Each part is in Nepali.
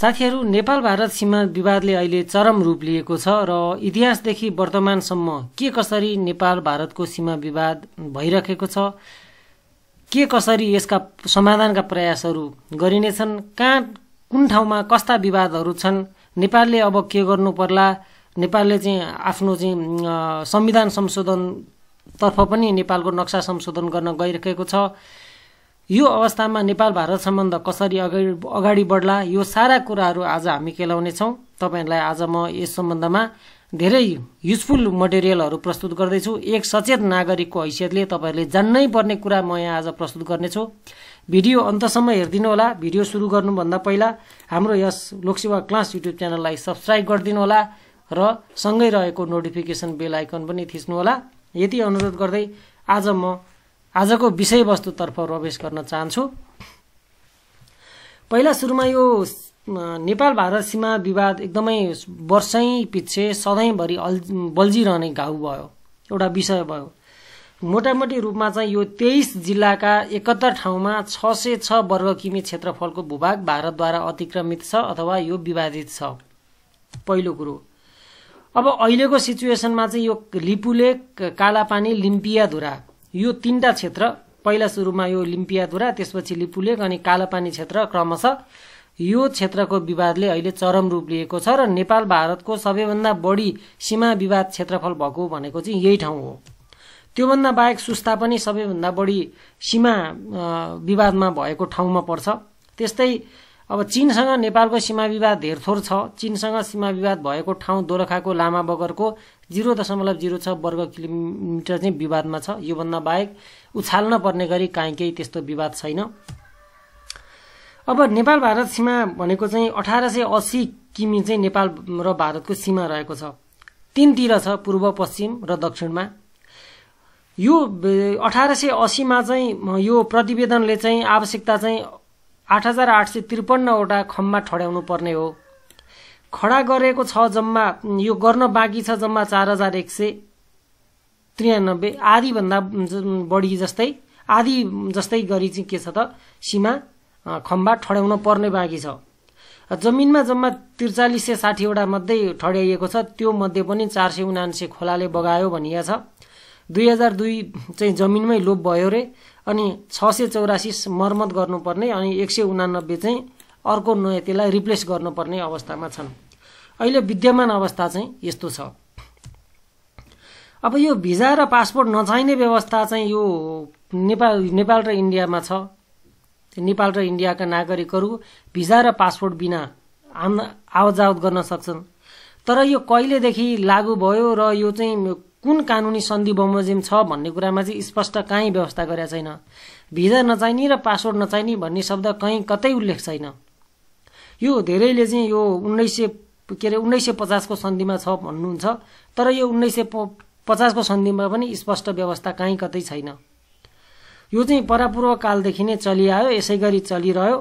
साथीहरू नेपाल भारत सीमा विवादले अहिले चरम रूप लिएको छ र इतिहासदेखि वर्तमानसम्म के कसरी नेपाल भारतको सीमा विवाद भइरहेको छ के कसरी यसका समाधानका प्रयासहरू गरिनेछन् कहाँ कुन ठाउँमा कस्ता विवादहरू छन् नेपालले अब के गर्नु पर्ला नेपालले चाहिँ आफ्नो चाहिँ संविधान संशोधनतर्फ पनि नेपालको नक्सा संशोधन गर्न गइरहेको छ यो अवस्थामा नेपाल भारत सम्बन्ध कसरी अगाडि बढ्ला यो सारा कुराहरू आज हामी केलाउनेछौँ तपाईँहरूलाई आज म यस सम्बन्धमा धेरै युजफुल मटेरियलहरू प्रस्तुत गर्दैछु एक सचेत नागरिकको हैसियतले तपाईँहरूले जान्नै पर्ने कुरा म यहाँ आज प्रस्तुत गर्नेछु भिडियो अन्तसम्म होला भिडियो सुरु गर्नुभन्दा पहिला हाम्रो यस लोकसेवा क्लास युट्युब च्यानललाई सब्सक्राइब होला र सँगै रहेको नोटिफिकेसन बेल आइकन पनि थिच्नु होला यति अनुरोध गर्दै आज म आजको विषयवस्तुतर्फ प्रवेश गर्न चाहन्छु पहिला सुरुमा यो नेपाल भारत सीमा विवाद एकदमै वर्षै पिच्छे सधैँभरि अल् बल्झिरहने घाउ भयो एउटा विषय भयो मोटामोटी रूपमा चाहिँ यो तेइस जिल्लाका एकहत्तर ठाउँमा छ सय छ वर्ग किमी क्षेत्रफलको भूभाग भारतद्वारा अतिक्रमित छ अथवा यो विवादित छ पहिलो कुरो अब अहिलेको सिचुएसनमा चाहिँ यो लिपुलेक कालापानी लिम्पियाधुरा यो तिनवटा क्षेत्र पहिला सुरुमा यो लिम्पियाधुरा त्यसपछि लिपुलेक अनि कालापानी क्षेत्र क्रमशः यो क्षेत्रको विवादले अहिले चरम रूप लिएको छ र नेपाल भारतको सबैभन्दा बढी सीमा विवाद क्षेत्रफल भएको भनेको चाहिँ यही ठाउँ हो त्योभन्दा बाहेक सुस्ता पनि सबैभन्दा बढी सीमा विवादमा भएको ठाउँमा पर्छ त्यस्तै अब चीनसँग नेपालको सीमा विवाद धेरथोर छ चीनसँग सीमा विवाद भएको ठाउँ दोरखाको लामा बगरको जिरो दशमलव जिरो छ वर्ग किलोमिटर चाहिँ विवादमा छ योभन्दा बाहेक उछाल्न पर्ने गरी काहीँ केही त्यस्तो विवाद छैन अब नेपाल भारत सीमा भनेको चाहिँ अठार सय अस्सी किमी चाहिँ नेपाल र भारतको सीमा रहेको छ तिनतिर छ पूर्व पश्चिम र दक्षिणमा यो अठार सय अस्सीमा चाहिँ यो प्रतिवेदनले चाहिँ आवश्यकता चाहिँ आठ हजार आठ सय त्रिपन्नवटा खम्मा ठड्याउनु पर्ने हो खडा गरेको छ जम्मा यो गर्न बाँकी छ जम्मा चार हजार एक सय त्रियानब्बे आधीभन्दा बढी जस्तै आधी जस्तै गरी चाहिँ के छ त सीमा खम्बा ठड्याउन पर्ने बाँकी छ जमिनमा जम्मा त्रिचालिस सय साठीवटा मध्ये ठड्याइएको छ त्यो मध्ये पनि चार सय उनान्से खोलाले बगायो भनिएको छ दुई हजार दुई चाहिँ जमिनमै लोप भयो रे अनि छ सय चौरासी मर्मत गर्नुपर्ने अनि एक सय उनानब्बे चाहिँ अर्को नयाँ त्यसलाई रिप्लेस गर्नुपर्ने अवस्थामा छन् अहिले विद्यमान अवस्था चाहिँ यस्तो छ अब यो भिजा र पासपोर्ट नचाहिने व्यवस्था चाहिँ यो नेपाल नेपाल र इन्डियामा छ नेपाल र इन्डियाका नागरिकहरू भिजा र पासपोर्ट बिना आम आवत जावत गर्न सक्छन् तर यो कहिलेदेखि लागू भयो र यो चाहिँ कुन कानुनी सन्धि बमोजिम छ भन्ने कुरामा चाहिँ स्पष्ट काहीँ व्यवस्था गरेका छैन भिजा नचाहिने र पासवर्ड नचाहिने भन्ने शब्द कहीँ कतै उल्लेख छैन यो धेरैले चाहिँ यो उन्नाइस सय के अरे उन्नाइस सय पचासको सन्धिमा छ भन्नुहुन्छ तर यो उन्नाइस सय पचासको सन्धिमा पनि स्पष्ट व्यवस्था कहीँ कतै छैन यो चाहिँ परापूर्व कालदेखि नै चलिआयो यसै गरी चलिरह्यो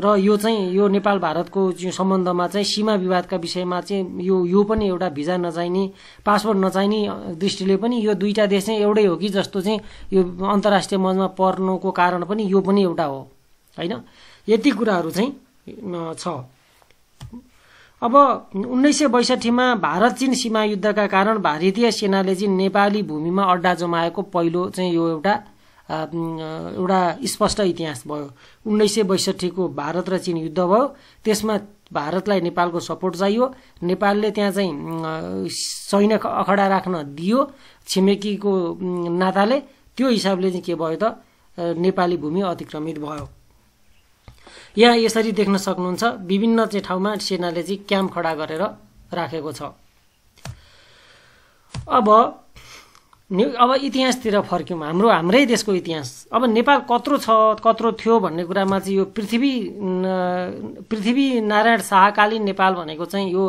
र यो चाहिँ यो नेपाल भारतको सम्बन्धमा चाहिँ सीमा विवादका विषयमा चाहिँ यो यो पनि एउटा भिजा नचाहिने पासपोर्ट नचाहिने दृष्टिले पनि यो दुईवटा देश चाहिँ एउटै हो कि जस्तो चाहिँ यो अन्तर्राष्ट्रिय मञ्चमा पर्नुको कारण पनि यो पनि एउटा हो होइन यति कुराहरू चाहिँ छ अब उन्नाइस सय बैसठीमा भारत चीन सीमा युद्धका कारण भारतीय सेनाले चाहिँ नेपाली भूमिमा अड्डा जमाएको पहिलो चाहिँ यो एउटा एउटा स्पष्ट इतिहास भयो उन्नाइस सय बैसठीको भारत र चिन युद्ध भयो त्यसमा भारतलाई नेपालको सपोर्ट चाहियो नेपालले त्यहाँ चाहिँ सैन्य अखडा राख्न दियो छिमेकीको नाताले त्यो हिसाबले चाहिँ के भयो त नेपाली भूमि अतिक्रमित भयो यहाँ यसरी देख्न सक्नुहुन्छ विभिन्न चाहिँ ठाउँमा सेनाले चाहिँ क्याम्प खडा गरेर राखेको छ अब अब इतिहासतिर फर्क्यौँ हाम्रो हाम्रै देशको इतिहास अब नेपाल कत्रो छ कत्रो थियो भन्ने कुरामा चाहिँ यो पृथ्वी पृथ्वी नारायण शाहकालीन नेपाल भनेको चाहिँ यो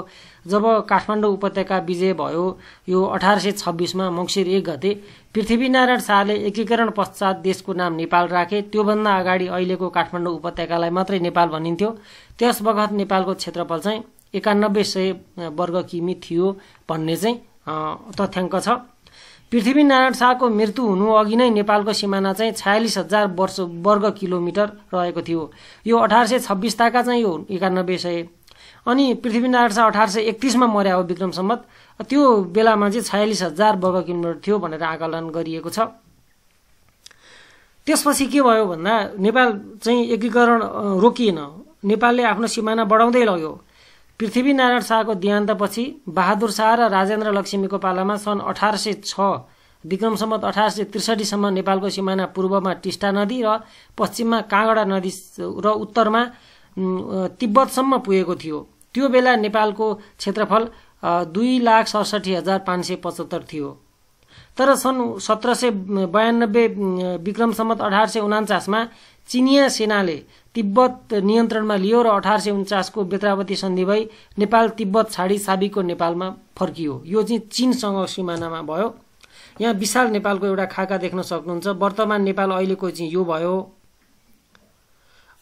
जब काठमाडौँ उपत्यका विजय भयो यो अठार सय छब्बिसमा मङ्सिर एक गते पृथ्वीनारायण शाहले एकीकरण पश्चात देशको नाम नेपाल राखे त्योभन्दा अगाडि अहिलेको काठमाडौँ उपत्यकालाई मात्रै नेपाल भनिन्थ्यो त्यस बखत नेपालको क्षेत्रफल चाहिँ एकानब्बे सय वर्ग किमी थियो भन्ने चाहिँ तथ्याङ्क छ पृथ्वीनारायण शाहको मृत्यु हुनु अघि नै नेपालको सिमाना चाहिँ छयालिस हजार वर्ष वर्ग किलोमिटर रहेको थियो यो अठार सय छब्बिस ताका चाहिँ यो एकानब्बे सय अनि पृथ्वीनारायण शाह अठार सय एकतिसमा मर्या हो विक्रम सम्मत त्यो बेलामा चाहिँ छयालिस हजार वर्ग किलोमिटर थियो भनेर आकलन गरिएको छ त्यसपछि के भयो भन्दा नेपाल चाहिँ एकीकरण रोकिएन नेपालले आफ्नो सिमाना बढाउँदै लग्यो पृथ्वीनारायण शाहको देहान्तपछि बहादुर शाह र राजेन्द्र लक्ष्मीको पालामा सन् अठार सय छ विक्रम सम्म अठार सय त्रिसठीसम्म नेपालको सिमाना पूर्वमा टिस्टा नदी र पश्चिममा काँगडा नदी र उत्तरमा तिब्बतसम्म पुगेको थियो त्यो बेला नेपालको क्षेत्रफल दुई लाख सडसठी हजार पाँच सय पचहत्तर थियो तर सन् सत्र सय बयानब्बे सम्मत अठार सय उनान्चासमा चिनिया सेनाले तिब्बत नियन्त्रणमा लियो र अठार सय उन्चासको बेत्रावती सन्धि भई नेपाल तिब्बत छाडी साबिकको नेपालमा फर्कियो यो चाहिँ चीनसँग सिमानामा भयो यहाँ विशाल नेपालको एउटा खाका देख्न सक्नुहुन्छ वर्तमान नेपाल अहिलेको चाहिँ यो भयो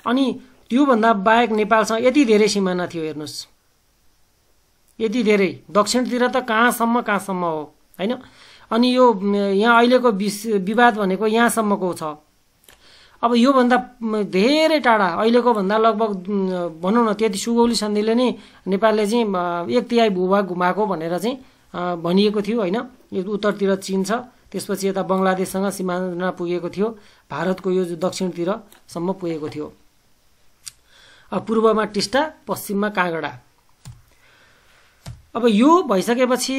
अनि त्योभन्दा बाहेक नेपालसँग यति धेरै सिमाना थियो हेर्नुहोस् यति धेरै दक्षिणतिर त कहाँसम्म कहाँसम्म हो होइन अनि यो यहाँ अहिलेको विवाद भनेको यहाँसम्मको छ अब योभन्दा धेरै टाढा अहिलेको भन्दा लगभग भनौँ न त्यति सुगौली सन्धिले नै नेपालले चाहिँ एक तिहाई भूभाग घुमाएको भनेर चाहिँ भनिएको थियो होइन यो उत्तरतिर चिन छ त्यसपछि यता बङ्गलादेशसँग सिमाना पुगेको थियो भारतको यो दक्षिणतिरसम्म पुगेको थियो पूर्वमा टिस्टा पश्चिममा काँगडा अब यो भइसकेपछि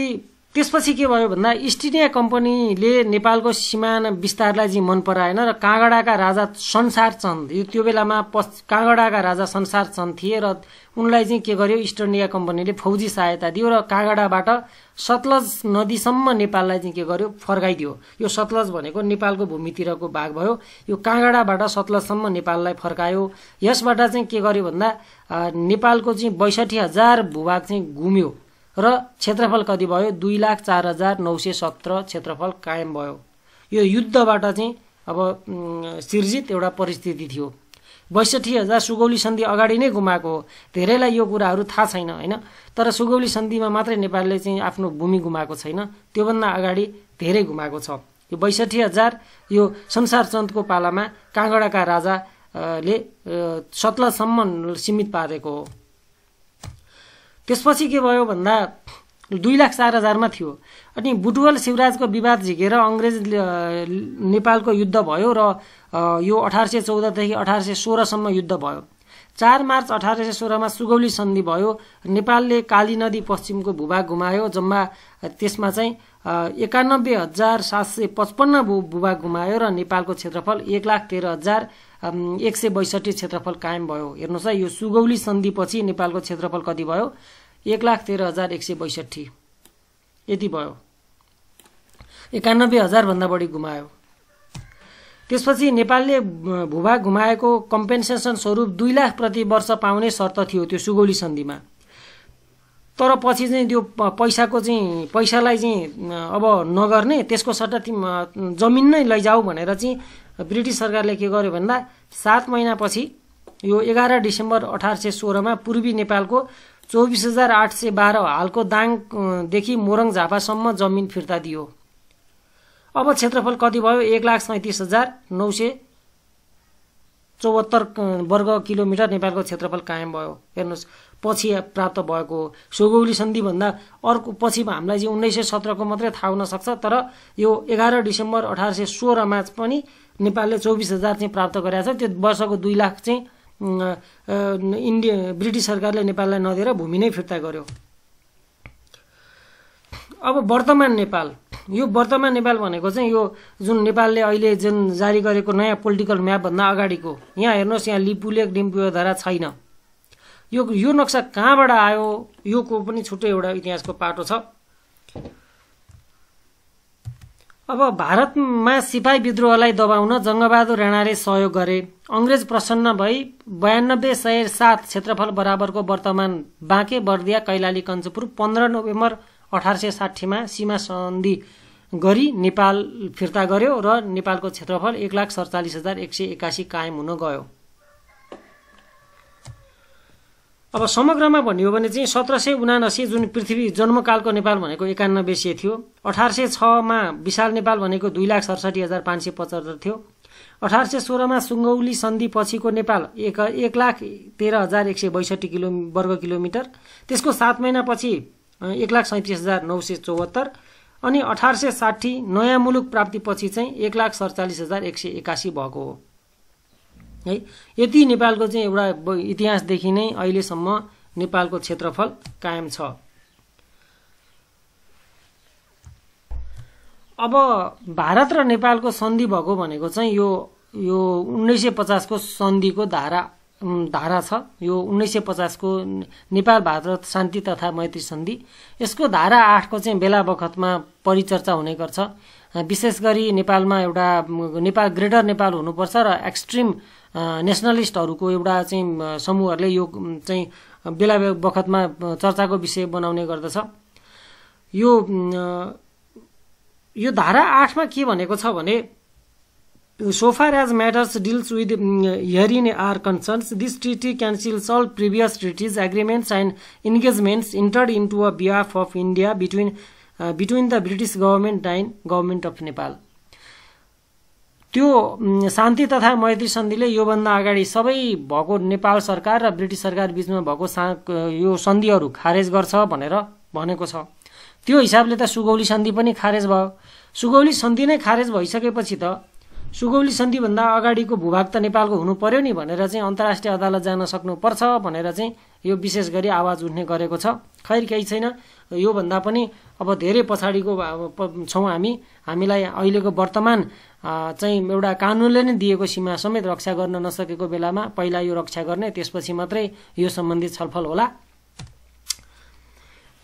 त्यसपछि के भयो भन्दा इस्ट इन्डिया कम्पनीले नेपालको सिमाना विस्तारलाई चाहिँ मन पराएन र काँगडाका राजा संसार चन्द यो त्यो बेलामा पश्च काँगडाका राजा संसार चन्द थिए र उनलाई चाहिँ के गर्यो इस्ट इन्डिया कम्पनीले फौजी सहायता दियो र काँगडाबाट सतलज नदीसम्म नेपाललाई चाहिँ के गर्यो फर्काइदियो यो सतलज भनेको नेपालको भूमितिरको भाग भयो यो काँगडाबाट सतलजसम्म नेपाललाई फर्कायो यसबाट चाहिँ के गर्यो भन्दा नेपालको चाहिँ बैसठी हजार भूभाग चाहिँ गुम्यो र क्षेत्रफल कति भयो दुई लाख चार हजार नौ सय सत्र क्षेत्रफल कायम भयो यो युद्धबाट चाहिँ अब सिर्जित एउटा परिस्थिति थियो बैसठी हजार सुगौली सन्धि अगाडि नै गुमाएको हो धेरैलाई यो कुराहरू थाहा छैन होइन तर सुगौली सन्धिमा मात्रै नेपालले चाहिँ आफ्नो भूमि गुमाएको छैन त्योभन्दा अगाडि धेरै गुमाएको छ यो बैसठी हजार यो संसार चन्दको पालामा काँगडाका राजाले सत्लसम्म सीमित पारेको हो त्यसपछि के भयो भन्दा दुई लाख चार हजारमा थियो अनि बुटवल शिवराजको विवाद झिकेर अङ्ग्रेज नेपालको युद्ध भयो र यो अठार सय चौधदेखि अठार सय सोह्रसम्म युद्ध भयो चार मार्च अठार सय सोह्रमा सुगौली सन्धि भयो नेपालले काली नदी पश्चिमको भूभाग घुमायो जम्मा त्यसमा चाहिँ एकानब्बे हजार सात सय पचपन्न भूभाग गुमायो र नेपालको क्षेत्रफल एक लाख तेह्र हजार एक सय बैसठी क्षेत्रफल कायम भयो हेर्नुहोस् है यो सुगौली सन्धिपछि नेपालको क्षेत्रफल कति भयो एक लाख तेह्र हजार एक सय बैसठी यति भयो एकानब्बे हजारभन्दा बढी गुमायो त्यसपछि नेपालले भूभाग गुमाएको कम्पेन्सेसन स्वरूप दुई लाख प्रति वर्ष पाउने शर्त थियो त्यो सुगौली सन्धिमा तर पछि चाहिँ त्यो पैसाको चाहिँ पैसालाई चाहिँ अब नगर्ने त्यसको सट्टा जमिन नै लैजाऊ भनेर चाहिँ ब्रिटिस सरकारले के गर्यो भन्दा सात महिनापछि यो एघार डिसेम्बर अठार सय सोह्रमा पूर्वी नेपालको चौबिस हजार आठ सय बाह्र हालको दाङदेखि मोरङ झापासम्म जमिन फिर्ता दियो अब क्षेत्रफल कति भयो एक लाख सैँतिस हजार नौ सय चौहत्तर वर्ग किलोमिटर नेपालको क्षेत्रफल कायम भयो हेर्नुहोस् पछि प्राप्त भएको हो सुगौली सन्धिभन्दा अर्को पछि हामीलाई चाहिँ उन्नाइस सय सत्रको मात्रै थाहा हुनसक्छ तर यो एघार डिसेम्बर अठार सय सोह्रमा पनि नेपालले चौबिस हजार चाहिँ प्राप्त गरेका छ त्यो वर्षको दुई लाख चाहिँ इन्डिया ब्रिटिस सरकारले नेपाललाई नदिएर भूमि नै फिर्ता गर्यो अब वर्तमान नेपाल यो वर्तमान नेपाल भनेको चाहिँ यो जुन नेपालले अहिले जुन जारी गरेको नयाँ पोलिटिकल म्यापभन्दा अगाडिको यहाँ हेर्नुहोस् यहाँ लिपुलेक धारा छैन यो यो नक्सा कहाँबाट आयो यो को पनि छुट्टै एउटा इतिहासको पाटो छ अब भारतमा सिपाही विद्रोहलाई दबाउन जङ्गबहादुर राणाले सहयोग गरे अङ्ग्रेज प्रसन्न भई बयानब्बे सय सात क्षेत्रफल बराबरको वर्तमान बाँके बर्दिया कैलाली कञ्चपुर पन्ध्र नोभेम्बर अठार सय साठीमा सीमा सन्धि गरी नेपाल फिर्ता गर्यो र नेपालको क्षेत्रफल एक लाख सडचालिस हजार एक सय एकासी कायम हुन गयो अब समग्रमा भन्यो भने चाहिँ सत्र सय उनासी जुन पृथ्वी जन्मकालको नेपाल भनेको एकानब्बे सय थियो अठार सय छमा विशाल नेपाल भनेको दुई लाख सडसठी हजार पाँच सय पचहत्तर थियो अठार सय सोह्रमा सुङ्गौली सन्धि पछिको नेपाल एक एक लाख तेह्र हजार एक सय बैसठी किलो वर्ग किलोमिटर त्यसको सात महिनापछि एक लाख सैँतिस हजार नौ सय चौहत्तर अनि अठार सय साठी नयाँ मुलुक प्राप्तिपछि चाहिँ एक लाख सडचालिस हजार एक सय एकासी भएको हो है यति नेपालको चाहिँ एउटा इतिहासदेखि नै अहिलेसम्म नेपालको क्षेत्रफल कायम छ अब भारत र नेपालको सन्धि भएको भनेको चाहिँ यो यो उन्नाइस सय पचासको सन्धिको धारा धारा छ यो उन्नाइस सय पचासको नेपाल भारत शान्ति तथा मैत्री सन्धि यसको धारा आठको चाहिँ बेला बखतमा परिचर्चा हुने गर्छ विशेष गरी नेपालमा एउटा नेपाल ग्रेटर नेपाल हुनुपर्छ र एक्सट्रिम नेसनलिस्टहरूको एउटा चाहिँ समूहहरूले यो चाहिँ बेला बखतमा चर्चाको विषय बनाउने गर्दछ यो यो धारा आठमा के भनेको छ भने so far as matters deals with herein are concerned, this treaty cancels all previous treaties, agreements and engagements entered into on behalf of India between uh, between the British government and government of Nepal. त्यो शान्ति तथा मैत्री सन्धिले योभन्दा अगाडि सबै भएको नेपाल सरकार र ब्रिटिस सरकार बिचमा भएको सा यो सन्धिहरू खारेज गर्छ भनेर भनेको छ त्यो हिसाबले त सुगौली सन्धि पनि खारेज भयो सुगौली सन्धि नै खारेज भइसकेपछि त सुगौली सन्धिभन्दा अगाडिको भूभाग त नेपालको हुनु पर्यो नि भनेर चाहिँ अन्तर्राष्ट्रिय अदालत जान सक्नुपर्छ भनेर चाहिँ यो विशेष गरी आवाज उठ्ने गरेको छ खैर केही छैन योभन्दा पनि अब धेरै पछाडिको छौँ हामी हामीलाई अहिलेको वर्तमान चाहिँ एउटा कानुनले नै दिएको सीमा समेत रक्षा गर्न नसकेको बेलामा पहिला यो रक्षा गर्ने त्यसपछि मात्रै यो सम्बन्धी छलफल होला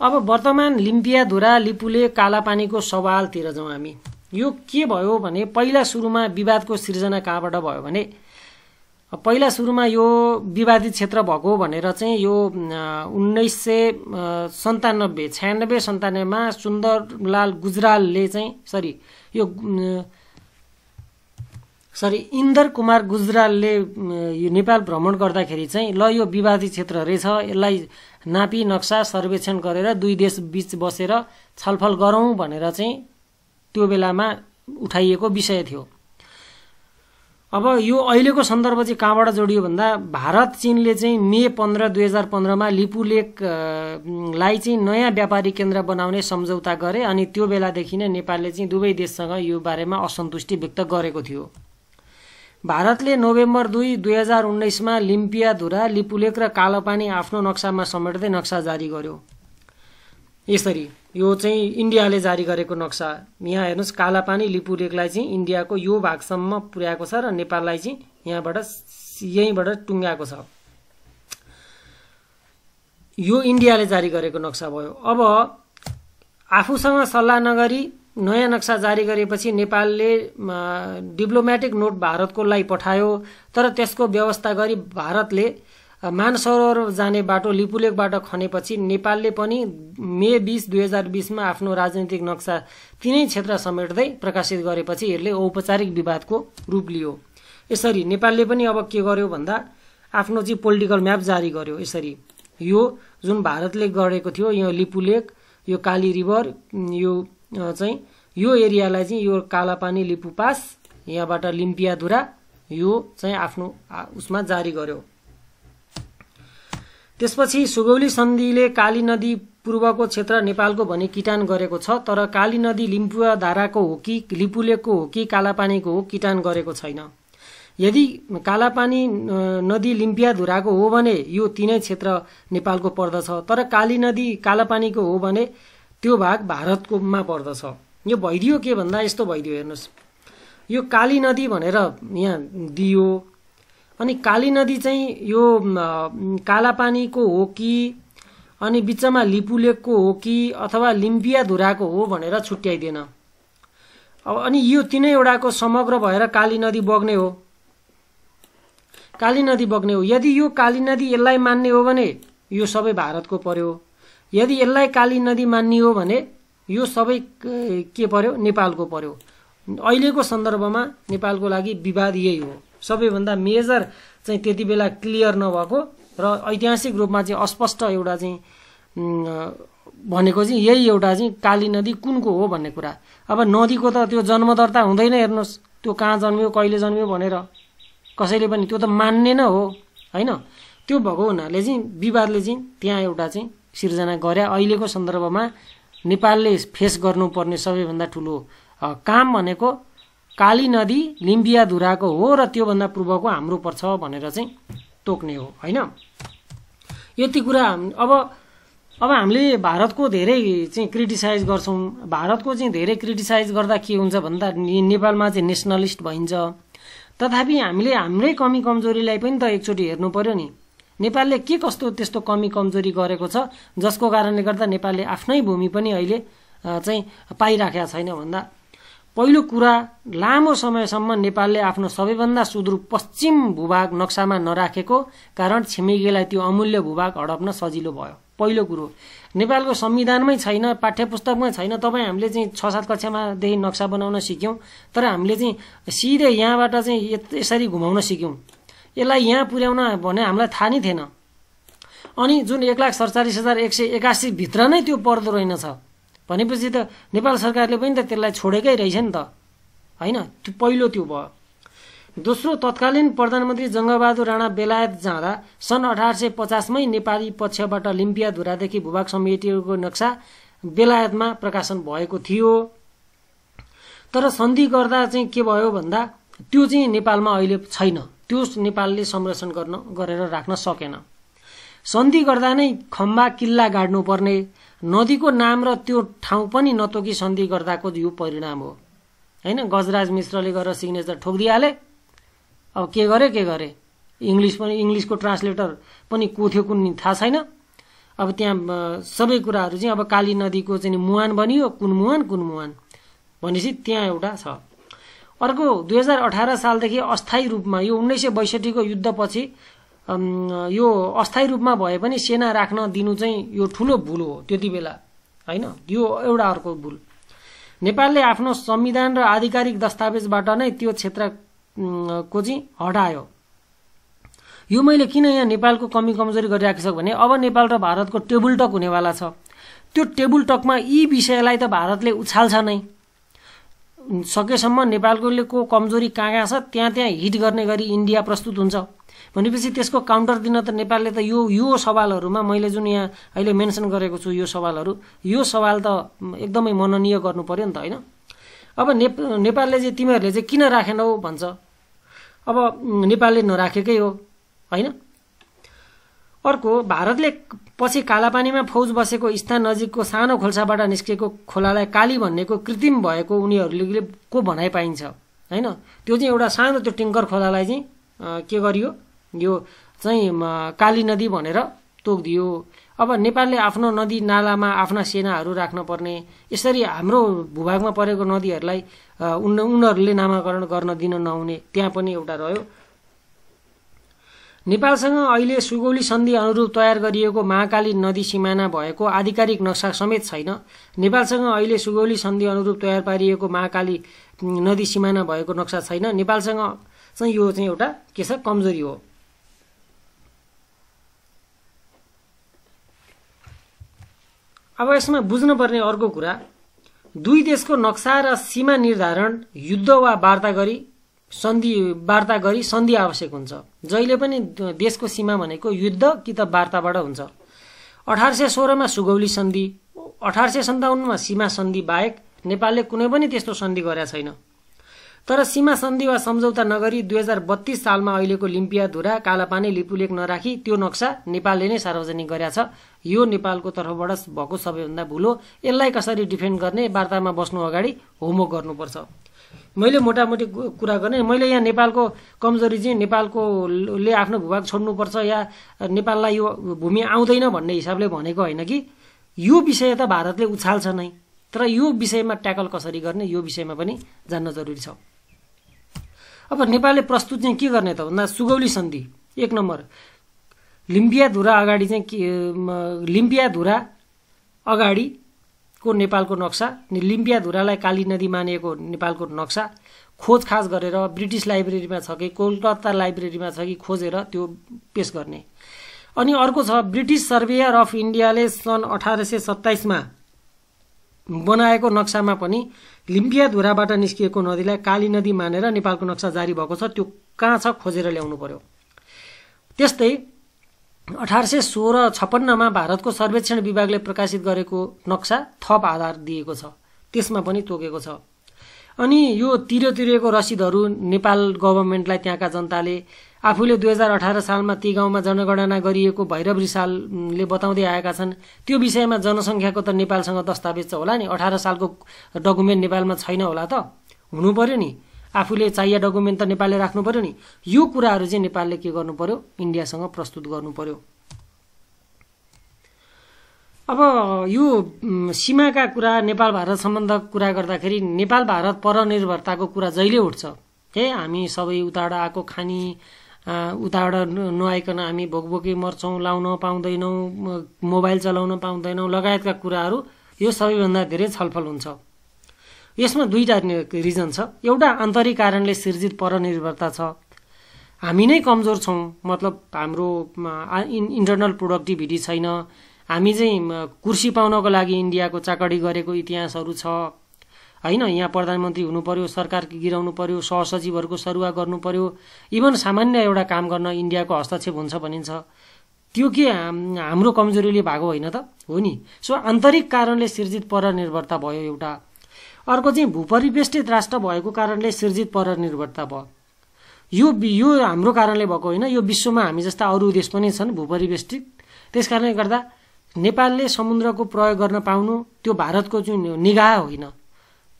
अब वर्तमान लिम्पिया धुरा लिपुले कालापानीको सवालतिर जाउँ हामी यो के भयो भने पहिला सुरुमा विवादको सिर्जना कहाँबाट भयो भने पहिला सुरुमा यो विवादित क्षेत्र भएको भनेर चाहिँ यो उन्नाइस सय सन्तानब्बे छ्यानब्बे सन्तानब्बेमा सुन्दरलाल गुजरालले चाहिँ सरी यो सरी इन्दर कुमार गुजरालले यो नेपाल भ्रमण गर्दाखेरि चाहिँ ल यो विवादित क्षेत्र रहेछ यसलाई नापी नक्सा सर्वेक्षण गरेर दुई देश बिच बसेर छलफल गरौँ भनेर चाहिँ त्यो बेलामा उठाइएको विषय थियो अब यो अहिलेको सन्दर्भ चाहिँ कहाँबाट जोडियो भन्दा भारत चीनले चाहिँ मे पन्ध्र दुई हजार पन्ध्रमा लिपुलेकलाई चाहिँ नयाँ व्यापारी केन्द्र बनाउने सम्झौता गरे अनि त्यो बेलादेखि नै नेपालले चाहिँ दुवै देशसँग यो बारेमा असन्तुष्टि व्यक्त गरेको थियो भारतले नोभेम्बर दुई दुई हजार उन्नाइसमा लिम्पियाधुरा लिपुलेक र कालोपानी आफ्नो नक्सामा समेट्दै नक्सा जारी गर्यो यसरी यो चाहिँ इन्डियाले जारी गरेको नक्सा यहाँ हेर्नुहोस् कालापानी लिपु चाहिँ इन्डियाको यो भागसम्म पुर्याएको छ र नेपाललाई चाहिँ यहाँबाट यहीँबाट टुङ्गाएको छ यो इन्डियाले जारी गरेको नक्सा भयो अब आफूसँग सल्लाह नगरी नयाँ नक्सा जारी गरेपछि नेपालले डिप्लोमेटिक नोट भारतको लागि पठायो तर त्यसको व्यवस्था गरी भारतले मानसरोवर जाने बाटो लिपुलेकबाट खनेपछि नेपालले पनि मे बिस दुई हजार बिसमा आफ्नो राजनैतिक नक्सा तिनै क्षेत्र समेट्दै प्रकाशित गरेपछि यसले औपचारिक विवादको रूप लियो यसरी नेपालले पनि अब के गर्यो भन्दा आफ्नो चाहिँ पोलिटिकल म्याप जारी गर्यो यसरी यो जुन भारतले गरेको थियो यो लिपुलेक यो काली रिभर यो चाहिँ यो एरियालाई चाहिँ यो कालापानी लिपु पास यहाँबाट लिम्पियाधुरा यो चाहिँ आफ्नो उसमा जारी गर्यो त्यसपछि सुगौली सन्धिले काली नदी पूर्वको क्षेत्र नेपालको भने किटान गरेको छ तर काली नदी लिम्पुवा धाराको हो कि लिपुलेको हो कि कालापानीको हो किटान गरेको छैन यदि कालापानी नदी लिम्पिया लिम्पियाधुराको हो भने यो तिनै क्षेत्र नेपालको पर्दछ तर काली नदी कालापानीको हो भने त्यो भाग भारतकोमा पर्दछ यो भइदियो के भन्दा यस्तो भइदियो हेर्नुहोस् यो काली नदी भनेर यहाँ दियो अनि काली नदी चाहिँ यो कालापानीको हो कि अनि बिचमा लिपुलेकको हो कि अथवा लिम्पिया धुराको हो भनेर छुट्याइदिएन अब अनि यो तिनैवटाको समग्र भएर काली नदी बग्ने हो काली नदी बग्ने हो यदि यो काली नदी यसलाई मान्ने हो भने यो सबै भारतको पर्यो यदि यसलाई काली नदी मान्ने हो भने यो सबै के पर्यो नेपालको पर्यो अहिलेको सन्दर्भमा नेपालको लागि विवाद यही हो सबैभन्दा मेजर चाहिँ त्यति बेला क्लियर नभएको र ऐतिहासिक रूपमा चाहिँ अस्पष्ट एउटा चाहिँ भनेको चाहिँ यही एउटा चाहिँ काली नदी कुनको हो भन्ने कुरा अब नदीको त त्यो जन्मदर्ता हुँदैन हेर्नुहोस् त्यो कहाँ जन्मियो कहिले जन्मियो भनेर कसैले पनि त्यो त मान्ने नै हो होइन त्यो भएको हुनाले चाहिँ विवादले चाहिँ त्यहाँ एउटा चाहिँ सिर्जना गरे अहिलेको सन्दर्भमा नेपालले फेस गर्नुपर्ने सबैभन्दा ठुलो काम भनेको काली नदी लिम्बिया लिम्बियाधुराको हो र त्योभन्दा पूर्वको हाम्रो पर्छ भनेर चाहिँ तोक्ने हो होइन यति कुरा अब अब हामीले भारतको धेरै चाहिँ क्रिटिसाइज गर्छौँ भारतको चाहिँ धेरै क्रिटिसाइज गर्दा के हुन्छ भन्दा नेपालमा चाहिँ नेसनलिस्ट भइन्छ तथापि हामीले हाम्रै कमी कमजोरीलाई पनि त एकचोटि हेर्नु पर्यो नि नेपालले के कस्तो त्यस्तो कमी कमजोरी गरेको छ जसको कारणले गर्दा नेपालले आफ्नै भूमि पनि अहिले चाहिँ पाइराखेका छैन भन्दा पहिलो कुरा लामो समयसम्म नेपालले आफ्नो सबैभन्दा सुदूर पश्चिम भूभाग नक्सामा नराखेको कारण छिमेकीलाई त्यो अमूल्य भूभाग हडप्न सजिलो भयो पहिलो कुरो नेपालको संविधानमै छैन पाठ्य पुस्तकमै छैन तपाईँ हामीले चाहिँ छ सात कक्षामादेखि नक्सा बनाउन सिक्यौँ तर हामीले चाहिँ सिधै यहाँबाट चाहिँ यसरी घुमाउन सिक्यौँ यसलाई यहाँ पुर्याउन भने हामीलाई थाहा नै थिएन अनि जुन एक लाख सडचालिस हजार एक सय एकासीभित्र नै त्यो पर्दो रहेनछ भनेपछि त नेपाल सरकारले पनि त त्यसलाई छोडेकै रहेछ नि त होइन त्यो पहिलो त्यो भयो दोस्रो तत्कालीन प्रधानमन्त्री जङ्गबहादुर राणा बेलायत जाँदा सन् अठार सय पचासमै नेपाली पक्षबाट लिम्पिया धुरादेखि भूभाग समेटिएको नक्सा बेलायतमा प्रकाशन भएको थियो तर सन्धि गर्दा चाहिँ के भयो भन्दा त्यो चाहिँ नेपालमा अहिले छैन त्यो नेपालले संरक्षण गर्न गरेर राख्न सकेन सन्धि गर्दा नै खम्बा किल्ला गाड्नुपर्ने नदीको नाम र त्यो ठाउँ पनि नतोकी सन्धि गर्दाको यो परिणाम हो होइन गजराज मिश्रले गरेर सिग्नेचर ठोकिदिइहाले अब के गरे के गरे इङ्ग्लिस पनि इङ्ग्लिसको ट्रान्सलेटर पनि को थियो कुन थाहा छैन अब त्यहाँ सबै कुराहरू चाहिँ अब काली नदीको चाहिँ मुहान बनियो कुन मुहान कुन मुहान भनेपछि त्यहाँ एउटा छ अर्को दुई हजार अठार सालदेखि अस्थायी रूपमा यो उन्नाइस सय बैसठीको युद्धपछि यो अस्थायी रूपमा भए पनि सेना राख्न दिनु चाहिँ यो ठुलो भुल हो त्यति बेला होइन यो एउटा अर्को भुल नेपालले आफ्नो संविधान र आधिकारिक दस्तावेजबाट नै त्यो क्षेत्रको चाहिँ हटायो यो मैले किन यहाँ नेपालको कमी कमजोरी गरिराखेको छ भने अब नेपाल र भारतको टेबल टक हुनेवाला छ त्यो टेबल टकमा यी विषयलाई त भारतले उछाल्छ नै सकेसम्म नेपालको कमजोरी कहाँ कहाँ छ त्यहाँ त्यहाँ हिट गर्ने गरी इन्डिया प्रस्तुत हुन्छ भनेपछि त्यसको काउन्टर दिन त नेपालले त यो यो सवालहरूमा मैले जुन यहाँ अहिले मेन्सन गरेको छु यो सवालहरू यो सवाल त एकदमै मननीय गर्नु पऱ्यो नि त होइन अब नेपालले चाहिँ तिमीहरूले चाहिँ किन राखेनौ भन्छ अब नेपालले नराखेकै हो होइन अर्को भारतले पछि कालापानीमा फौज बसेको स्थान नजिकको सानो खोल्साबाट निस्किएको खोलालाई काली भन्नेको कृत्रिम भएको उनीहरूले को भनाइ पाइन्छ होइन त्यो चाहिँ एउटा सानो त्यो टिङ्कर खोलालाई चाहिँ के गरियो यो चाहिँ काली नदी भनेर तोकिदियो अब नेपालले आफ्नो नदी नालामा आफ्ना सेनाहरू राख्न पर्ने यसरी हाम्रो भूभागमा परेको नदीहरूलाई उन उनीहरूले नामाकरण गर्न दिन नहुने त्यहाँ पनि एउटा रह्यो नेपालसँग अहिले सुगौली सन्धि अनुरूप तयार गरिएको महाकाली नदी सिमाना भएको आधिकारिक नक्सा समेत छैन नेपालसँग अहिले सुगौली सन्धि अनुरूप तयार पारिएको महाकाली नदी सिमाना भएको नक्सा छैन नेपालसँग चाहिँ यो चाहिँ एउटा के छ कमजोरी हो अब यसमा बुझ्नुपर्ने अर्को कुरा दुई देशको नक्सा र सीमा निर्धारण युद्ध वा वार्ता गरी सन्धि वार्ता गरी सन्धि आवश्यक हुन्छ जहिले पनि देशको सीमा भनेको युद्ध कि त वार्ताबाट हुन्छ अठार सय सोह्रमा सुगौली सन्धि अठार सय सन्ताउन्नमा सीमा सन्धि बाहेक नेपालले कुनै पनि त्यस्तो सन्धि गरेका छैन तर सीमा सन्धि वा सम्झौता नगरी दुई हजार बत्तीस सालमा अहिलेको लिम्पिया धुरा कालापानी लिपुलेख नराखी त्यो नक्सा नेपालले नै सार्वजनिक गरेका छ यो नेपालको तर्फबाट भएको सबैभन्दा भूलो यसलाई कसरी डिफेन्ड गर्ने वार्तामा बस्नु अगाडि होमवर्क गर्नुपर्छ मैले मोटामोटी कुरा गर्ने मैले यहाँ नेपालको कमजोरी चाहिँ नेपालकोले आफ्नो भूभाग छोड्नुपर्छ या नेपाललाई यो भूमि आउँदैन भन्ने हिसाबले भनेको होइन कि यो विषय त भारतले उछाल्छ नै तर यो विषयमा ट्याकल कसरी गर्ने यो विषयमा पनि जान्न जरुरी छ अब नेपालले प्रस्तुत चाहिँ के गर्ने त भन्दा सुगौली सन्धि एक नम्बर धुरा अगाडि चाहिँ के लिम्बियाधुरा अगाडिको नेपालको नक्सा अनि धुरालाई काली नदी मानिएको नेपालको नक्सा खोज खोजखाज गरेर ब्रिटिस लाइब्रेरीमा छ कि कोलकाता लाइब्रेरीमा छ कि खोजेर त्यो पेस गर्ने अनि अर्को छ ब्रिटिस सर्वेयर अफ इन्डियाले सन् अठार सय सत्ताइसमा बनाएको नक्सामा पनि लिम्पिया धुराबाट निस्किएको नदीलाई काली नदी मानेर नेपालको नक्सा जारी भएको छ त्यो कहाँ छ खोजेर ल्याउनु पर्यो त्यस्तै अठार सय सोह्र छप्पन्नमा भारतको सर्वेक्षण विभागले प्रकाशित गरेको नक्सा थप आधार दिएको छ त्यसमा पनि तोकेको छ अनि यो तिर्यो तिरेको रसिदहरू नेपाल गभर्मेन्टलाई त्यहाँका जनताले आफूले दुई हजार अठार सालमा ती गाउँमा जनगणना गरिएको भैरव रिसालले बताउँदै आएका छन् त्यो विषयमा जनसङ्ख्याको त नेपालसँग दस्तावेज त होला नि अठार सालको डकुमेन्ट नेपालमा छैन होला त हुनु पऱ्यो नि आफूले चाहिए डकुमेन्ट त नेपालले राख्नु पऱ्यो नि यो कुराहरू चाहिँ नेपालले के गर्नु पर्यो इन्डियासँग प्रस्तुत गर्नु पऱ्यो अब यो सीमाका कुरा नेपाल भारत सम्बन्ध कुरा गर्दाखेरि नेपाल भारत परनिर्भरताको कुरा जहिले उठ्छ है हामी सबै उताबाट आएको खानी उताबाट नआइकन हामी भोकभोकी मर्छौँ लाउन पाउँदैनौँ मोबाइल चलाउन पाउँदैनौँ लगायतका कुराहरू यो सबैभन्दा धेरै छलफल हुन्छ यसमा दुईवटा रिजन छ एउटा आन्तरिक कारणले सिर्जित परनिर्भरता छ हामी नै कमजोर छौँ मतलब हाम्रो इन्टरनल प्रोडक्टिभिटी छैन हामी चाहिँ कुर्सी पाउनको लागि इन्डियाको चाकडी गरेको इतिहासहरू छ होइन यहाँ प्रधानमन्त्री हुनु पर्यो सरकार गिराउनु पर्यो सहसचिवहरूको सरुवा गर्नु पर्यो इभन सामान्य एउटा काम गर्न इन्डियाको हस्तक्षेप हुन्छ भनिन्छ त्यो के हाम्रो कमजोरीले भएको होइन त हो नि सो आन्तरिक कारणले सिर्जित परनिर्भरता भयो एउटा अर्को चाहिँ भूपरिवेष्टित राष्ट्र भएको कारणले सिर्जित परनिर्भरता भयो यो यो हाम्रो कारणले भएको होइन यो विश्वमा हामी जस्ता अरू देश पनि छन् भूपरिवेष्टित त्यस कारणले गर्दा नेपालले समुद्रको प्रयोग गर्न पाउनु त्यो भारतको जुन निगाह होइन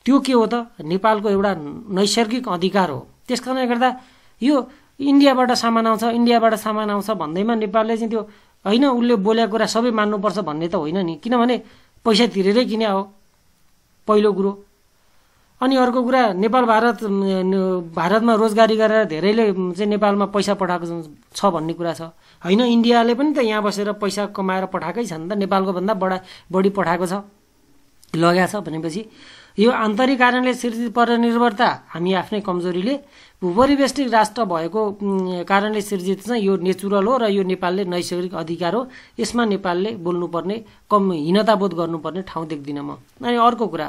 त्यो के हो त नेपालको एउटा नैसर्गिक अधिकार हो त्यस कारणले गर्दा यो इन्डियाबाट सामान आउँछ इन्डियाबाट सामान आउँछ भन्दैमा नेपालले चाहिँ त्यो होइन उसले बोलेको कुरा सबै मान्नुपर्छ भन्ने त होइन नि किनभने पैसा तिरेरै किने हो पहिलो कुरो अनि अर्को कुरा नेपाल भारत भारतमा रोजगारी गरेर धेरैले चाहिँ नेपालमा पैसा पठाएको छ भन्ने कुरा छ होइन इन्डियाले पनि त यहाँ बसेर पैसा कमाएर पठाएकै छ नि त नेपालको भन्दा बढा बढी पठाएको छ लगाएको छ भनेपछि यो आन्तरिक कारणले सिर्जित परनिर्भरता हामी आफ्नै कमजोरीले भूपरिवेष्टिक राष्ट्र भएको कारणले सिर्जित चाहिँ यो नेचुरल हो र यो नेपालले नैसर्गिक अधिकार हो यसमा नेपालले बोल्नुपर्ने कम हीनताबोध गर्नुपर्ने ठाउँ देख्दिनँ म अनि अर्को कुरा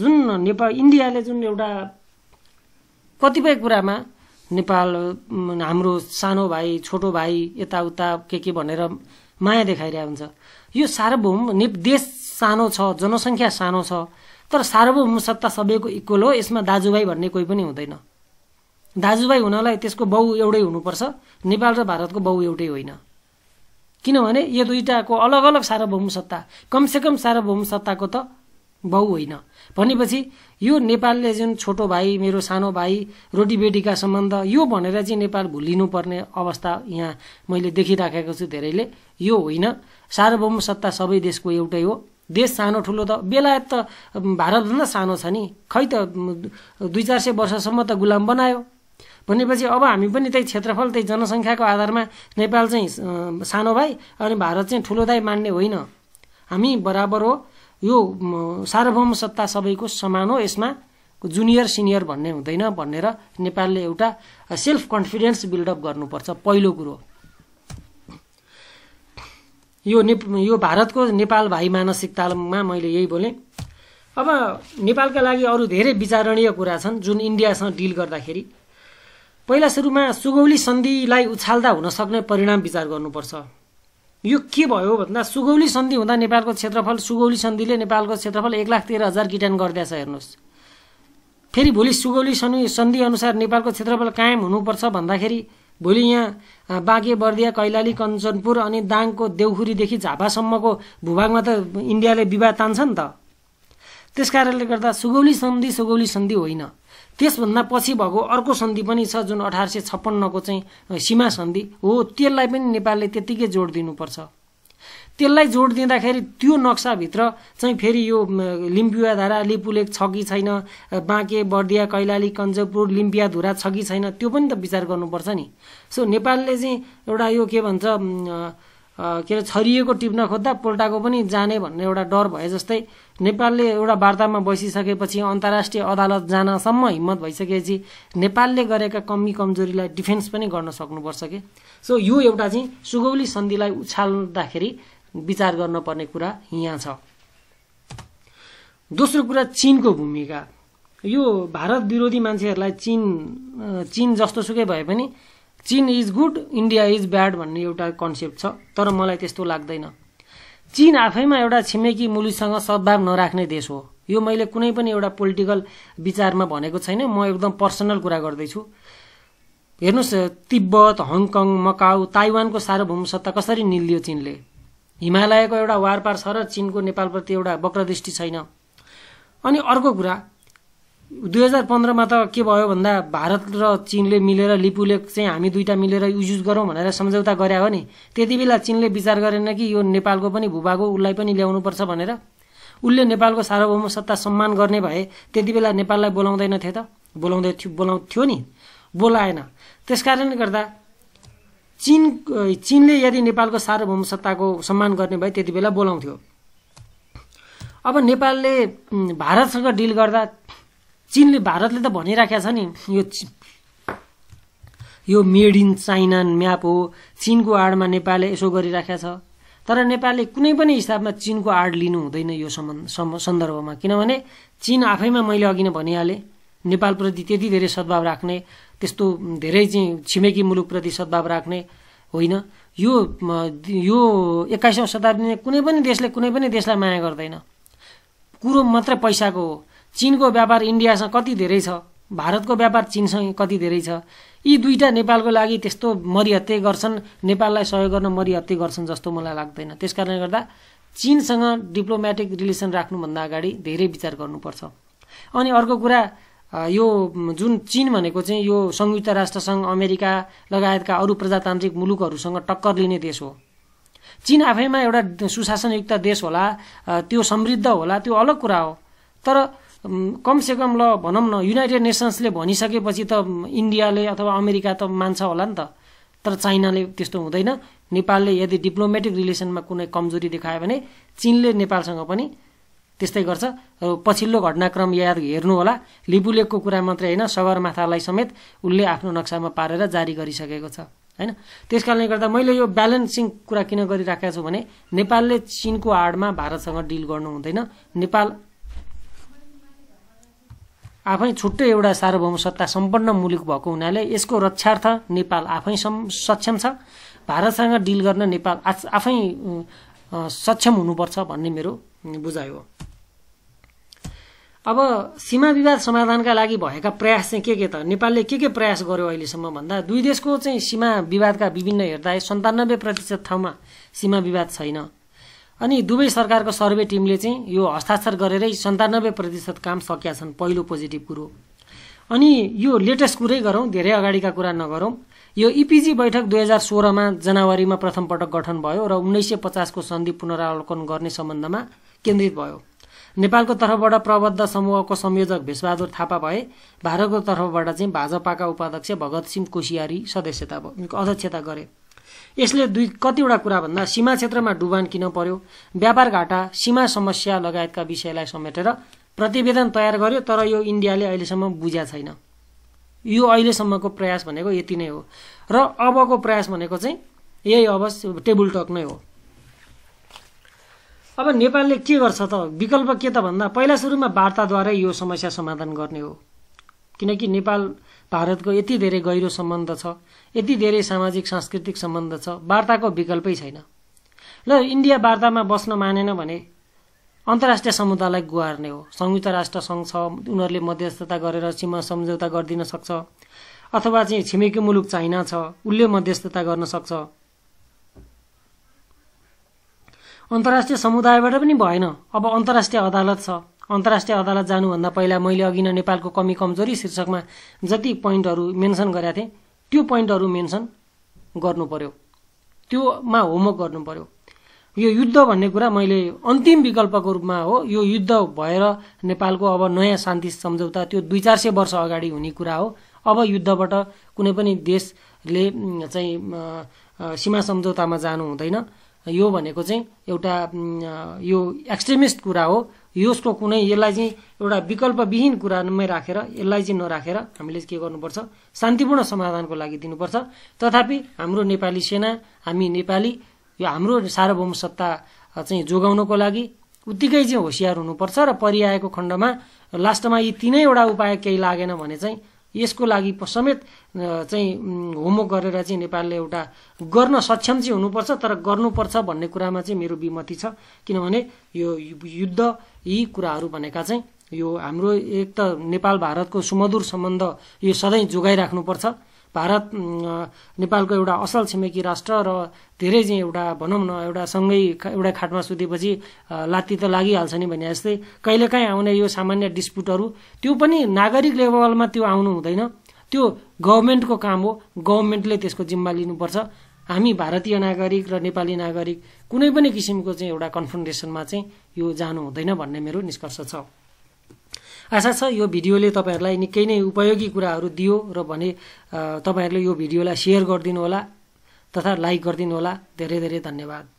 जुन नेपाल इन्डियाले जुन एउटा कतिपय कुरामा नेपाल हाम्रो सानो भाइ छोटो भाइ यताउता के के भनेर माया देखाइरहेको हुन्छ यो सार्वभौम नेप देश सानो छ जनसङ्ख्या सानो छ तर सार्वभौम सत्ता सबैको इक्वल हो यसमा दाजुभाइ भन्ने कोही पनि हुँदैन दाजुभाइ हुनलाई त्यसको बहु एउटै हुनुपर्छ नेपाल र भारतको बहु एउटै होइन किनभने यो दुईवटाको अलग अलग सार्वभौम सत्ता कमसेकम सार्वभौम सत्ताको त बहु होइन भनेपछि यो नेपालले जुन छोटो भाइ मेरो सानो भाइ रोटीबेटीका सम्बन्ध यो भनेर चाहिँ नेपाल भुलिनुपर्ने अवस्था यहाँ मैले देखिराखेको छु धेरैले यो होइन सार्वभौम सत्ता सबै देशको एउटै हो देश सानो ठुलो त बेलायत त भारतभन्दा सानो छ नि खै त दुई चार सय वर्षसम्म त गुलाम बनायो भनेपछि अब हामी पनि त्यही क्षेत्रफल त्यही जनसङ्ख्याको आधारमा नेपाल चाहिँ सानो भाइ अनि भारत चाहिँ ठुलो दाई मान्ने होइन हामी बराबर हो यो सार्वभौम सत्ता सबैको समान हो यसमा जुनियर सिनियर भन्ने हुँदैन भनेर नेपालले एउटा सेल्फ कन्फिडेन्स बिल्डअप गर्नुपर्छ पहिलो कुरो यो ने यो भारतको नेपाल भाइ मानसिकतामा मैले यही बोले अब नेपालका लागि अरू धेरै विचारणीय कुरा छन् जुन इन्डियासँग डिल गर्दाखेरि पहिला सुरुमा सुगौली सन्धिलाई उछाल्दा हुन सक्ने परिणाम विचार गर्नुपर्छ यो के भयो भन्दा सुगौली सन्धि हुँदा नेपालको क्षेत्रफल सुगौली सन्धिले नेपालको क्षेत्रफल एक लाख तेह्र हजार किटान गरिदिएछ हेर्नुहोस् फेरि भोलि सुगौली सन्धि सन्धिअनुसार नेपालको क्षेत्रफल कायम हुनुपर्छ भन्दाखेरि भोलि यहाँ बाँके बर्दिया कैलाली कञ्चनपुर अनि दाङको देउखुरीदेखि झापासम्मको भूभागमा त इन्डियाले विवाद तान्छ नि त त्यस कारणले गर्दा सुगौली सन्धि सुगौली सन्धि होइन त्यसभन्दा पछि भएको अर्को सन्धि पनि छ जुन अठार सय छप्पन्नको चाहिँ सीमा सन्धि हो त्यसलाई पनि नेपालले त्यत्तिकै जोड दिनुपर्छ त्यसलाई जोड दिँदाखेरि त्यो नक्साभित्र चाहिँ फेरि यो लिम्पिया धारा लिपुलेक छ कि छैन बाँके बर्दिया कैलाली कञ्जपुर लिम्पिया धुरा छ कि छैन त्यो पनि त विचार गर्नुपर्छ नि सो नेपालले चाहिँ एउटा यो के भन्छ के अरे छरिएको टिप्न खोज्दा पोल्टाको पनि जाने भन्ने एउटा डर भए जस्तै नेपालले एउटा वार्तामा बसिसकेपछि अन्तर्राष्ट्रिय अदालत जानसम्म हिम्मत भइसकेपछि नेपालले गरेका कमी कमजोरीलाई डिफेन्स पनि गर्न सक्नुपर्छ कि सो यो एउटा चाहिँ सुगौली सन्धिलाई उछाल्दाखेरि विचार गर्न कुरा यहाँ छ दोस्रो कुरा चिनको भूमिका यो भारत विरोधी मान्छेहरूलाई चिन चिन जस्तोसुकै भए पनि चिन is good India is bad भन्ने एउटा कन्सेप्ट छ तर मलाई त्यस्तो लाग्दैन चिन आफैमा एउटा छिमेकी मुलुकसँग सद्भाव नराख्ने देश हो यो मैले कुनै पनि एउटा पोलिटिकल विचारमा भनेको छैन म एकदम पर्सनल कुरा गर्दैछु हेर्नुहोस् तिब्बत हङकङ मकाउ ताइवानको सार्वभौम सत्ता कसरी निलियो चिनले हिमालयको एउटा वारपार छ र चिनको नेपालप्रति एउटा वक्रदृष्टि छैन अनि अर्को कुरा दुई हजार पन्ध्रमा त के भयो भन्दा भारत र चिनले मिलेर लिपुले चाहिँ हामी दुईवटा मिलेर युज गरौँ भनेर सम्झौता गरे हो नि त्यति बेला चिनले विचार गरेन कि यो नेपालको पनि भूभाग हो उसलाई पनि ल्याउनुपर्छ भनेर उसले नेपालको सार्वभौम सत्ता सम्मान गर्ने भए त्यति बेला नेपाललाई बोलाउँदैनथे त बोलाउँदै थियो बोलाउँथ्यो नि बोलाएन त्यसकारणले गर्दा चिन चिनले यदि नेपालको सार्वभौम सत्ताको सम्मान गर्ने भए त्यति बेला बोलाउँथ्यो अब नेपालले भारतसँग डिल गर्दा चिनले भारतले त भनिराखेको छ नि यो यो मेड इन चाइना म्याप हो चिनको आडमा नेपालले यसो गरिराखेको छ तर नेपालले कुनै पनि हिसाबमा चिनको आड लिनु हुँदैन यो सम्बन्ध सन्दर्भमा किनभने चिन आफैमा मैले अघि नै भनिहालेँ नेपालप्रति त्यति धेरै सद्भाव राख्ने त्यस्तो धेरै चाहिँ छिमेकी मुलुकप्रति सद्भाव राख्ने होइन यो यो एक्काइसौँ शताब्दीमा कुनै पनि देशले कुनै पनि देशलाई माया गर्दैन कुरो मात्रै पैसाको हो चिनको व्यापार इन्डियासँग कति धेरै छ भारतको व्यापार चिनसँग कति धेरै छ यी दुईवटा नेपालको लागि त्यस्तो मरिहत्ते गर्छन् नेपाललाई सहयोग गर्न मरिहत्ते गर्छन् जस्तो मलाई लाग्दैन त्यस कारणले गर्दा चिनसँग डिप्लोमेटिक रिलेसन राख्नुभन्दा अगाडि धेरै विचार गर्नुपर्छ अनि अर्को कुरा यो जुन चिन भनेको चाहिँ यो संयुक्त राष्ट्रसङ्घ अमेरिका लगायतका अरू प्रजातान्त्रिक मुलुकहरूसँग टक्कर लिने देश हो चीन आफैमा एउटा सुशासनयुक्त देश होला त्यो समृद्ध होला त्यो अलग कुरा हो तर कमसेकम ल भनौँ न युनाइटेड नेसन्सले भनिसकेपछि त इन्डियाले अथवा अमेरिका त मान्छ होला नि त तर चाइनाले त्यस्तो हुँदैन नेपालले यदि डिप्लोमेटिक रिलेसनमा कुनै कमजोरी देखायो भने चिनले नेपालसँग पनि त्यस्तै गर्छ पछिल्लो घटनाक्रम याद हेर्नु होला लिबुलेकको कुरा मात्रै होइन सगरमाथालाई समेत उसले आफ्नो नक्सामा पारेर जारी गरिसकेको छ होइन त्यस कारणले गर्दा मैले यो ब्यालेन्सिङ कुरा किन गरिराखेको छु भने नेपालले चिनको आडमा भारतसँग डिल गर्नु हुँदैन नेपाल आफै छुट्टै एउटा सार्वभौम सत्ता सम्पन्न मुलुक भएको हुनाले यसको रक्षार्थ नेपाल आफै सक्षम छ भारतसँग डिल गर्न नेपाल आफै सक्षम हुनुपर्छ भन्ने मेरो बुझाइ हो अब सीमा विवाद समाधानका लागि भएका प्रयास चाहिँ के के त नेपालले के के प्रयास गर्यो अहिलेसम्म भन्दा दुई देशको चाहिँ सीमा विवादका विभिन्न हेर्दा सन्तानब्बे प्रतिशत ठाउँमा सीमा विवाद छैन अनि दुवै सरकारको सर्वे टिमले चाहिँ यो हस्ताक्षर गरेरै सन्तानब्बे प्रतिशत काम सकिया छन् पहिलो पोजिटिभ कुरो अनि यो लेटेस्ट कुरै गरौँ धेरै अगाडिका कुरा नगरौँ यो इपिजी बैठक दुई हजार सोह्रमा जनवरीमा प्रथम पटक गठन भयो र उन्नाइस सय पचासको सन्धि पुनरावलोकन गर्ने सम्बन्धमा केन्द्रित भयो नेपालको तर्फबाट प्रबद्ध समूहको संयोजक भेषबहादुर थापा भए भारतको तर्फबाट चाहिँ भाजपाका उपाध्यक्ष भगत सिंह कोसियारी सदस्यता अध्यक्षता गरे यसले दुई कतिवटा कुरा भन्दा सीमा क्षेत्रमा डुबान किन पर्यो व्यापार घाटा सीमा समस्या लगायतका विषयलाई समेटेर प्रतिवेदन तयार गर्यो तर यो इन्डियाले अहिलेसम्म बुझ्या छैन यो अहिलेसम्मको प्रयास भनेको यति नै हो र अबको प्रयास भनेको चाहिँ यही अब टेबल टक नै हो अब नेपालले के गर्छ त विकल्प के त भन्दा पहिला सुरुमा वार्ताद्वारै यो समस्या समाधान गर्ने हो किनकि नेपाल भारतको यति धेरै गहिरो सम्बन्ध छ यति धेरै सामाजिक सांस्कृतिक सम्बन्ध छ वार्ताको विकल्पै छैन ल इन्डिया वार्तामा बस्न मानेन भने अन्तर्राष्ट्रिय समुदायलाई गुहार्ने हो संयुक्त राष्ट्र सङ्घ छ उनीहरूले मध्यस्थता गरेर सीमा सम्झौता गरिदिन सक्छ अथवा चाहिँ छिमेकी मुलुक चाइना छ उसले मध्यस्थता गर्न सक्छ अन्तर्राष्ट्रिय समुदायबाट पनि भएन अब अन्तर्राष्ट्रिय अदालत छ अन्तर्राष्ट्रिय अदालत जानुभन्दा पहिला मैले अघि नै नेपालको कमी कमजोरी शीर्षकमा जति पोइन्टहरू मेन्सन गरेका थिएँ त्यो पोइन्टहरू मेन्सन गर्नु पर्यो त्योमा होमवर्क गर्नु पर्यो यो युद्ध भन्ने कुरा मैले अन्तिम विकल्पको रूपमा हो यो युद्ध भएर नेपालको अब नयाँ शान्ति सम्झौता त्यो दुई चार सय वर्ष अगाडि हुने कुरा हो अब युद्धबाट कुनै पनि देशले चाहिँ सीमा सम्झौतामा जानु हुँदैन यो भनेको चाहिँ एउटा यो एक्सट्रिमिस्ट कुरा हो यसको कुनै यसलाई चाहिँ एउटा विकल्पविहीन कुरामै राखेर यसलाई चाहिँ नराखेर हामीले के गर्नुपर्छ शान्तिपूर्ण समाधानको लागि दिनुपर्छ तथापि हाम्रो नेपाली सेना हामी नेपाली यो हाम्रो सार्वभौम सत्ता चाहिँ जोगाउनको लागि उत्तिकै चाहिँ होसियार हुनुपर्छ र परिआएको खण्डमा लास्टमा यी तिनैवटा उपाय केही लागेन भने चाहिँ यसको लागि समेत चाहिँ होमवर्क गरेर चाहिँ नेपालले एउटा गर्न सक्षम चाहिँ हुनुपर्छ तर गर्नुपर्छ भन्ने कुरामा चाहिँ मेरो विमति छ किनभने यो युद्ध यी कुराहरू भनेका चाहिँ यो हाम्रो एक त नेपाल भारतको सुमधुर सम्बन्ध यो सधैँ जोगाइराख्नुपर्छ भारत नेपालको एउटा असल छिमेकी राष्ट्र र धेरै चाहिँ एउटा भनौँ न एउटा सँगै एउटा खाटमा सुतेपछि लात्ती त लागिहाल्छ नि भने जस्तै कहिलेकाहीँ आउने यो सामान्य डिस्प्युटहरू त्यो पनि नागरिक लेभलमा त्यो आउनु हुँदैन त्यो गभर्मेन्टको काम हो गभर्मेन्टले त्यसको जिम्मा लिनुपर्छ हामी भारतीय नागरिक र नेपाली नागरिक कुनै पनि किसिमको चाहिँ एउटा कन्फन्ट्रेसनमा चाहिँ यो जानु हुँदैन भन्ने मेरो निष्कर्ष छ आशा छ यो भिडियोले तपाईँहरूलाई निकै नै उपयोगी कुराहरू दियो र भने तपाईँहरूले यो भिडियोलाई सेयर होला तथा लाइक होला धेरै धेरै धन्यवाद